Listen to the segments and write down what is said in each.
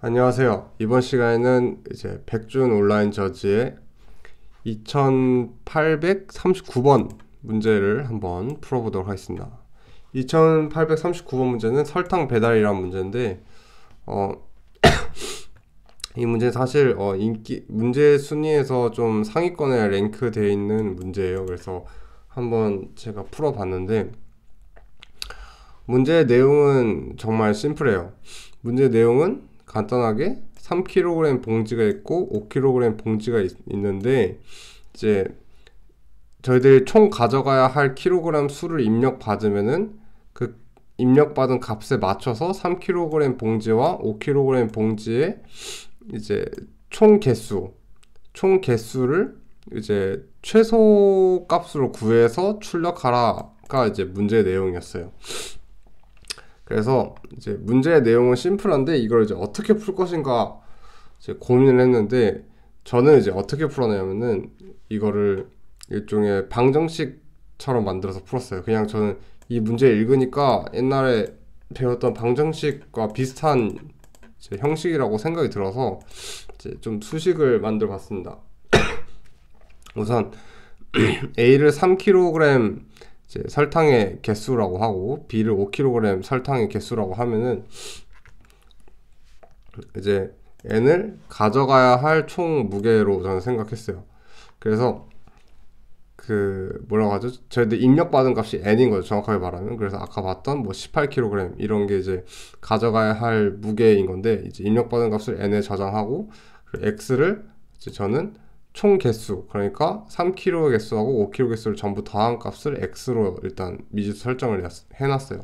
안녕하세요. 이번 시간에는 이제 백준 온라인 저지의 2839번 문제를 한번 풀어보도록 하겠습니다. 2839번 문제는 설탕 배달이라는 문제인데 어, 이 문제 사실 어, 인기 문제 순위에서 좀 상위권에 랭크되어 있는 문제예요. 그래서 한번 제가 풀어봤는데 문제의 내용은 정말 심플해요. 문제의 내용은 간단하게 3kg 봉지가 있고 5kg 봉지가 있, 는데 이제 저희들이 총 가져가야 할 kg 수를 입력 받으면은 그 입력받은 값에 맞춰서 3kg 봉지와 5kg 봉지의 이제 총 개수 총 개수를 이제 최소 값으로 구해서 출력하라가 이제 문제 내용이었어요. 그래서 이제 문제의 내용은 심플한데 이걸 이제 어떻게 풀 것인가 이제 고민을 했는데 저는 이제 어떻게 풀어내냐면은 이거를 일종의 방정식처럼 만들어서 풀었어요. 그냥 저는 이 문제 읽으니까 옛날에 배웠던 방정식과 비슷한 형식이라고 생각이 들어서 이제 좀 수식을 만들어 봤습니다. 우선 A를 3kg 이제 설탕의 개수라고 하고 B를 5kg 설탕의 개수라고 하면은 이제 N을 가져가야 할 총 무게로 저는 생각했어요. 그래서 그 뭐라고 하죠? 저희들 입력받은 값이 n인 거죠. 정확하게 말하면. 그래서 아까 봤던 뭐 18kg 이런 게 이제 가져가야 할 무게인 건데 이제 입력받은 값을 n에 저장하고 x를 이제 저는 총 개수 그러니까 3kg 개수하고 5kg 개수를 전부 더한 값을 x로 일단 미지 수 설정을 해놨어요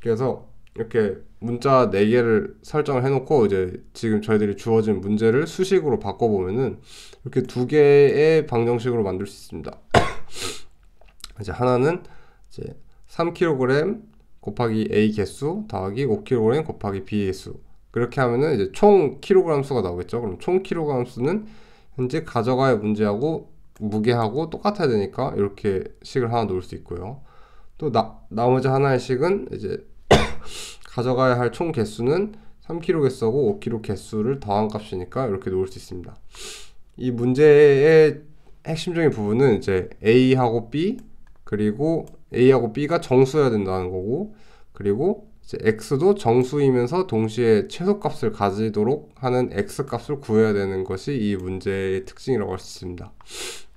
그래서 이렇게 문자 4개를 설정을 해놓고 이제 지금 저희들이 주어진 문제를 수식으로 바꿔보면은 이렇게 두 개의 방정식으로 만들 수 있습니다 이제 하나는 이제 3kg 곱하기 A 개수 더하기 5kg 곱하기 B 개수 그렇게 하면은 이제 총 kg 수가 나오겠죠 그럼 총 kg 수는 이제 가져가야 문제하고 무게하고 똑같아야 되니까 이렇게 식을 하나 놓을 수 있고요. 또 나, 나머지 하나의 식은 이제 가져가야 할 총 개수는 3kg 개수하고 5kg 개수를 더한 값이니까 이렇게 놓을 수 있습니다. 이 문제의 핵심적인 부분은 이제 A하고 B 그리고 A하고 B가 정수여야 된다는 거고 그리고 x도 정수이면서 동시에 최소값을 가지도록 하는 x값을 구해야 되는 것이 이 문제의 특징이라고 할 수 있습니다.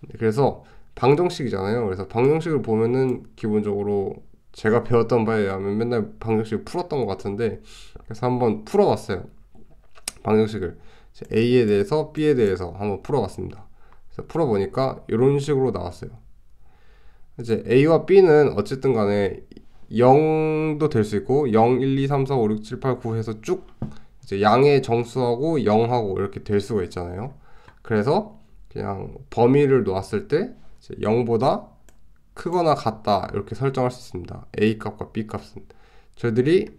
네, 그래서 방정식이잖아요. 그래서 방정식을 보면은 기본적으로 제가 배웠던 바에 의하면 맨날 방정식을 풀었던 것 같은데 그래서 한번 풀어봤어요. 방정식을 a에 대해서 b에 대해서 한번 풀어봤습니다. 그래서 풀어보니까 이런 식으로 나왔어요. 이제 a와 b는 어쨌든 간에 0도 될 수 있고 0, 1, 2, 3, 4, 5, 6, 7, 8, 9 해서 쭉 이제 양의 정수하고 0하고 이렇게 될 수가 있잖아요. 그래서 그냥 범위를 놓았을 때 0보다 크거나 같다 이렇게 설정할 수 있습니다. A 값과 B 값은 저희들이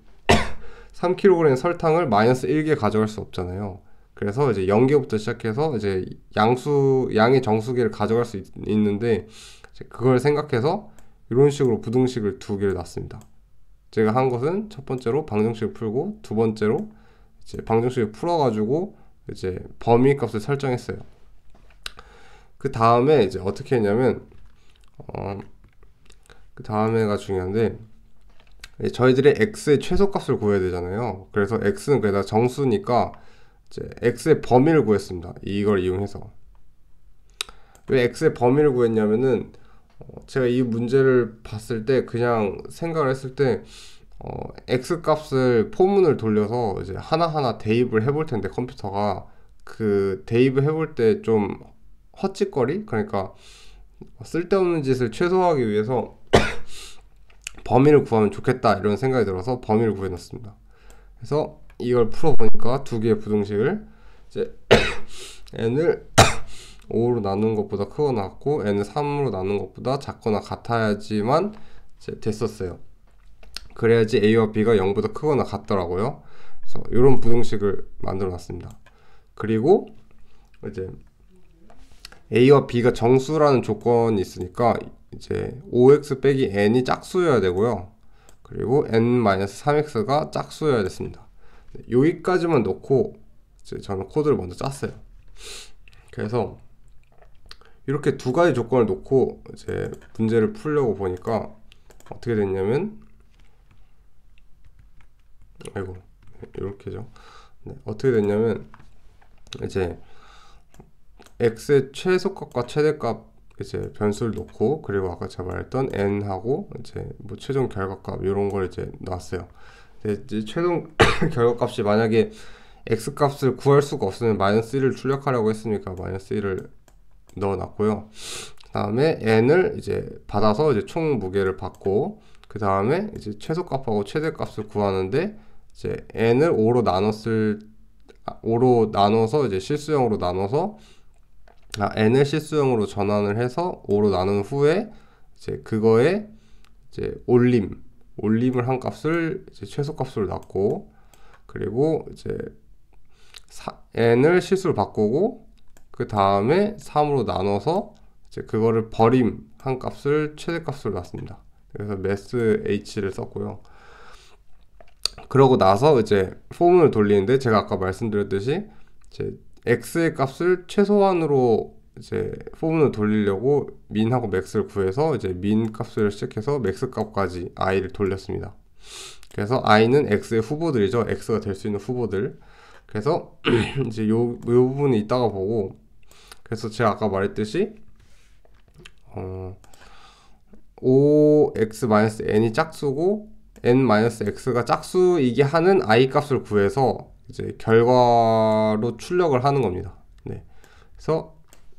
3kg 설탕을 마이너스 1개 가져갈 수 없잖아요. 그래서 이제 0개부터 시작해서 이제 양수 양의 정수계를 가져갈 수 있, 는데 그걸 생각해서 이런 식으로 부등식을 두 개를 놨습니다. 제가 한 것은 첫 번째로 방정식을 풀고 두 번째로 이제 방정식을 풀어가지고 이제 범위 값을 설정했어요. 그 다음에 이제 어떻게 했냐면 어, 그 다음에가 중요한데 저희들이 x의 최소값을 구해야 되잖아요. 그래서 x는 그냥 정수니까 이제 x의 범위를 구했습니다. 이걸 이용해서 왜 x의 범위를 구했냐면은 어, 제가 이 문제를 봤을 때 그냥 생각을 했을 때 어, x 값을 포문을 돌려서 이제 하나하나 대입을 해볼 텐데 컴퓨터가 그 대입을 해볼 때 좀 헛짓거리 그러니까 쓸데없는 짓을 최소화하기 위해서 범위를 구하면 좋겠다 이런 생각이 들어서 범위를 구해놨습니다. 그래서 이걸 풀어보니까 두 개의 부등식을 이제 n을 5로 나눈 것보다 크거나 같고 n은 3으로 나눈 것보다 작거나 같아야지만 됐었어요. 그래야지 a와 b가 0보다 크거나 같더라고요. 그래서 이런 부등식을 만들어 놨습니다. 그리고 이제 a와 b가 정수라는 조건이 있으니까 이제 5x 빼기 n이 짝수여야 되고요. 그리고 n-3x가 짝수여야 됐습니다. 여기까지만 넣고 저는 코드를 먼저 짰어요. 그래서 이렇게 두 가지 조건을 놓고 이제 문제를 풀려고 보니까 어떻게 됐냐면 아이고 이렇게죠. 네, 어떻게 됐냐면 이제 x의 최소값과 최대값 이제 변수를 놓고 그리고 아까 제가 말했던 n하고 이제 뭐 최종 결과값 이런 걸 이제 놨어요. 이제 최종 결과값이 만약에 x 값을 구할 수가 없으면 마이너스 1을 출력하라고 했으니까 마이너스 1을 넣어놨고요. 그 다음에 n을 이제 받아서 이제 총 무게를 받고 그 다음에 이제 최소값하고 최대값을 구하는데 이제 n을 5로 나눴을 5로 아, 나눠서 이제 실수형으로 나눠서 아, n을 실수형으로 전환을 해서 5로 나눈 후에 이제 그거에 이제 올림 올림을 한 값을 이제 최소값으로 놨고 그리고 이제 n을 실수로 바꾸고 그 다음에 3으로 나눠서 이제 그거를 버림 한 값을 최대값으로 놨습니다. 그래서 매스 h를 썼고요. 그러고 나서 이제 폼을 돌리는데 제가 아까 말씀드렸듯이 이제 x의 값을 최소한으로 이제 포을 돌리려고 민하고 맥스를 구해서 이제 민 값을 시작해서 맥스 값까지 i를 돌렸습니다. 그래서 i는 x의 후보들이죠. x가 될 수 있는 후보들. 그래서 이제 요, 요부분이있다가 보고 그래서 제가 아까 말했듯이 어, 5x-n이 짝수고 n-x가 짝수이게 하는 i 값을 구해서 이제 결과로 출력을 하는 겁니다. 네. 그래서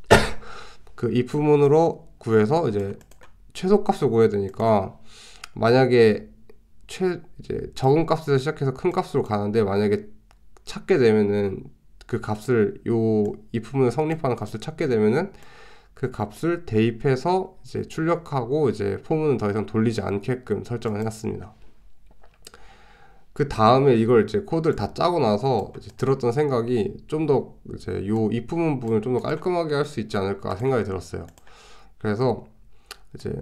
그 if문으로 구해서 이제 최소값을 구해야 되니까 만약에 최 이제 적은 값에서 시작해서 큰 값으로 가는데 만약에 찾게 되면은 그 값을 요이 부분을 성립하는 값을 찾게 되면은 그 값을 대입해서 이제 출력하고 이제 포문은 더 이상 돌리지 않게끔 설정을 해놨습니다. 그 다음에 이걸 이제 코드를 다 짜고 나서 들었던 생각이 좀 더 이제 요 입부분 부분을 좀 더 깔끔하게 할 수 있지 않을까 생각이 들었어요. 그래서 이제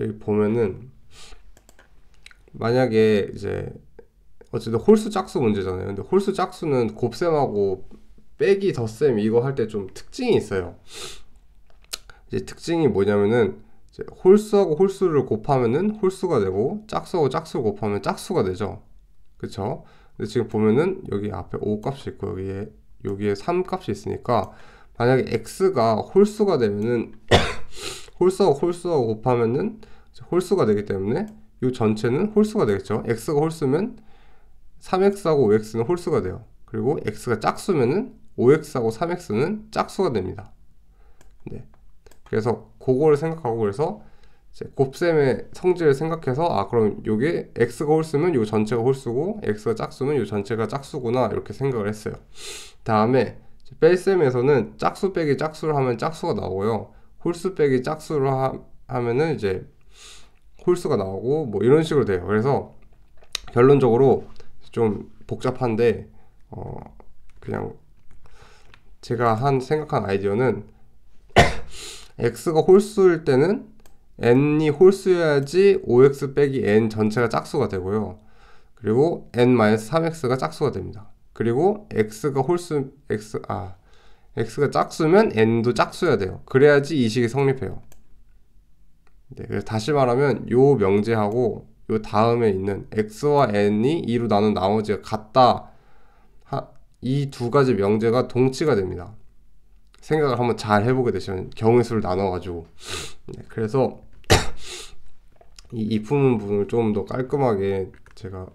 여기 보면은 만약에 이제 어쨌든 홀수 짝수 문제잖아요. 근데 홀수 짝수는 곱셈하고 빼기 덧셈 이거 할 때 좀 특징이 있어요. 이제 특징이 뭐냐면은 이제 홀수하고 홀수를 곱하면은 홀수가 되고 짝수하고 짝수를 곱하면 짝수가 되죠. 그쵸? 근데 지금 보면은 여기 앞에 5 값이 있고 여기에 여기에 3 값이 있으니까 만약에 x가 홀수가 되면은 홀수하고 홀수하고 곱하면은 홀수가 되기 때문에 이 전체는 홀수가 되겠죠. x가 홀수면 3x하고 5x는 홀수가 돼요. 그리고 x가 네. 짝수면은 5x하고 3x는 짝수가 됩니다. 네. 그래서 그걸 생각하고 그래서 곱셈의 성질을 생각해서 아 그럼 요게 x가 홀수면 요 전체가 홀수고 x가 짝수면 요 전체가 짝수구나 이렇게 생각을 했어요. 다음에 뺄셈에서는 짝수 빼기 짝수를 하면 짝수가 나오고요. 홀수 빼기 짝수를 하, 면은 이제 홀수가 나오고 뭐 이런 식으로 돼요. 그래서 결론적으로 좀 복잡한데 어 그냥 제가 한 생각한 아이디어는 x가 홀수일 때는 n이 홀수여야지 5x 빼기 n 전체가 짝수가 되고요. 그리고 n-3x가 짝수가 됩니다. 그리고 x가 홀수 x 아 x가 짝수면 n도 짝수여야 돼요. 그래야지 이 식이 성립해요. 네, 다시 말하면 요 명제하고 요 다음에 있는 x와 n이 2로 나눈 나머지가 같다. 이 두 가지 명제가 동치가 됩니다. 생각을 한번 잘 해보게 되시면 경우의 수를 나눠가지고 네, 그래서 이 이품은 부분을 좀 더 깔끔하게 제가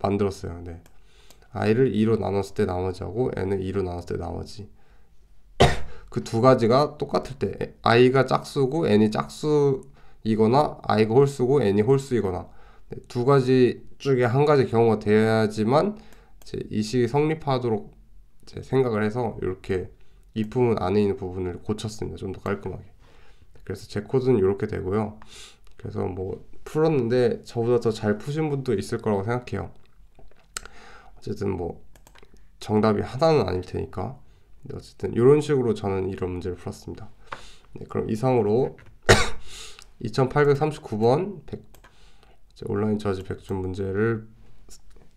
만들었어요. 네. i를 2로 나눴을 때 나머지하고 n을 2로 나눴을 때 나머지 그 두 가지가 똑같을 때 i가 짝수고 n이 짝수 이거나 아이가 홀수고 애니 홀수이거나 네, 두 가지 중에 한 가지 경우가 돼야지만 이 식이 성립하도록 생각을 해서 이렇게 이품은 안에 있는 부분을 고쳤습니다. 좀 더 깔끔하게. 그래서 제 코드는 이렇게 되고요. 그래서 뭐 풀었는데 저보다 더 잘 푸신 분도 있을 거라고 생각해요. 어쨌든 뭐 정답이 하나는 아닐 테니까. 네, 어쨌든 이런 식으로 저는 이런 문제를 풀었습니다. 네, 그럼 이상으로 2839번 100, 온라인 저지 100준 문제를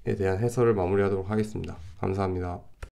에 대한 해설을 마무리하도록 하겠습니다. 감사합니다.